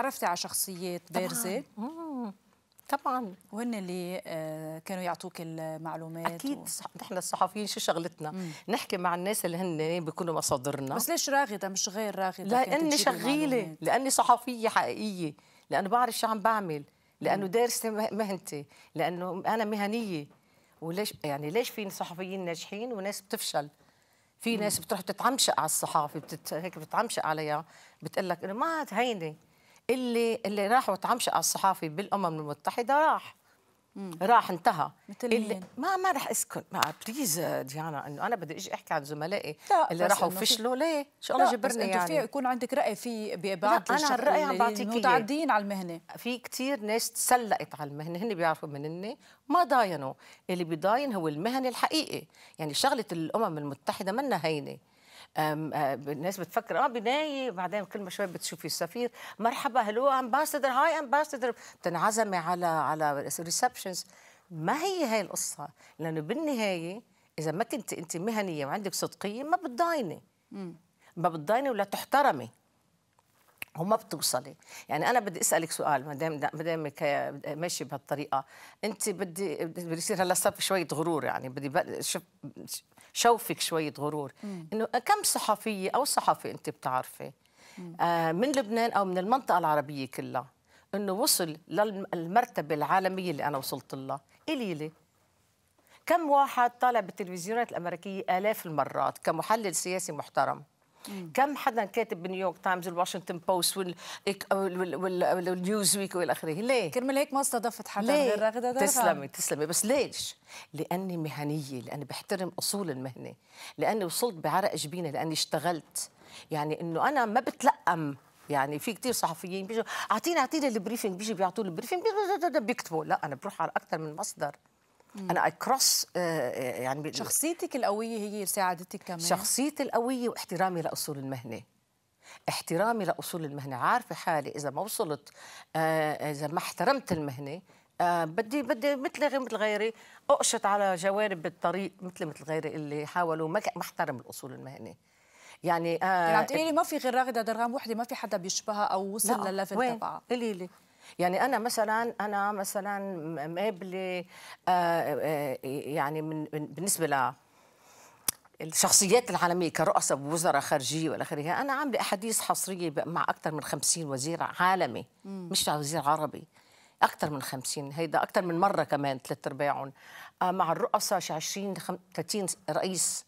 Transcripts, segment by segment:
عرفتي على شخصيات بارزة طبعا, طبعاً. وهن اللي آه، كانوا يعطوك المعلومات اكيد و... نحن الصحفيين شو شغلتنا مم. نحكي مع الناس اللي هن بيكونوا مصادرنا بس ليش راغده مش غير راغده لاني شغيله لاني صحفيه حقيقيه لانه بعرف شو عم بعمل لانه دارسه مهنتي لانه انا مهنيه وليش يعني ليش في صحفيين ناجحين وناس بتفشل في ناس بتروح بتتعمشق على الصحافه بتت... هيك بتتعمشق عليها بتقول لك انه ما هينه اللي اللي راح وتعمشق على الصحافي بالامم المتحده راح مم. راح انتهى مثل اللي ما ما راح اسكت ما بليز ديانا انه انا بدي اجي احكي عن زملائي اللي راحوا فشلوا ليه ان شاء الله جبرني يعني في يكون عندك راي في ببعض انا الراي عم بعطيك متعدين على المهنه في كثير ناس تسلقت على المهنه هن بيعرفوا منني ما ضاينوا اللي بيضاين هو المهني الحقيقي يعني شغله الامم المتحده منا هينه أه، الناس بتفكر اه بناي بعدين كل ما شوي بتشوفي السفير مرحبا هلو امباسدر هاي امباسدر بتنعزمي على على ريسبشنز ما هي هاي القصه لانه بالنهايه اذا ما كنت انت مهنيه وعندك صدقيه ما بتضايني ما بتضايني ولا تحترمي وما بتوصلي يعني انا بدي اسالك سؤال ما دام ما دام ماشي بهالطريقه انت بدي بدي يصير هلا صار شويه غرور يعني بدي شوف شوفك شويه غرور انه كم صحفيه او صحفي انت بتعرفي آه، من لبنان او من المنطقه العربيه كلها انه وصل للمرتبه العالميه اللي انا وصلت لها لي كم واحد طالع بالتلفزيونات الامريكيه الاف المرات كمحلل سياسي محترم كم حدا كاتب بنيويورك تايمز والواشنطن بوست والنيوز ويك والى اخره ليه كرمال هيك ما استضفت حدا غير رغده دارها. تسلمي تسلمي بس ليش لاني مهنيه لاني بحترم اصول المهنه لاني وصلت بعرق جبيني لاني اشتغلت يعني انه انا ما بتلقم يعني في كثير صحفيين بيجوا اعطيني اعطيني البريفنج بيجي بيعطوا البريفنج بيكتبوا لا انا بروح على اكثر من مصدر انا اكروس آه، آه، يعني شخصيتك القويه هي اللي ساعدتك كمان شخصيتي القويه واحترامي لاصول المهنه احترامي لاصول المهنه عارفه حالي اذا ما وصلت آه، اذا ما احترمت المهنه آه بدي بدي مثل مثل غيري اقشط على جوانب الطريق مثل مثل غيري اللي حاولوا ما احترم الاصول المهنه يعني آه يعني عم تقولي لي ما في غير راغده درغام وحده ما في حدا بيشبهها او وصل للليفل تبعها قولي لي يعني انا مثلا انا مثلا مقابله آه، آه، آه، يعني من بالنسبه ل الشخصيات العالميه كرؤساء ووزراء خارجيه والى اخره انا عامله احاديث حصريه مع اكثر من 50 وزير عالمي مم. مش وزير عربي اكثر من 50 هيدا اكثر من مره كمان ثلاث ارباعهم مع الرؤساء شي 20 30 رئيس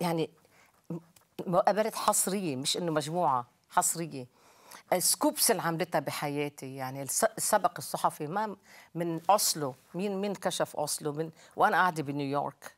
يعني مقابلات حصريه مش انه مجموعه حصريه السكوبس اللي عملتها بحياتي يعني السبق الصحفي ما من اوسلو مين مين كشف اوسلو من وانا قاعده بنيويورك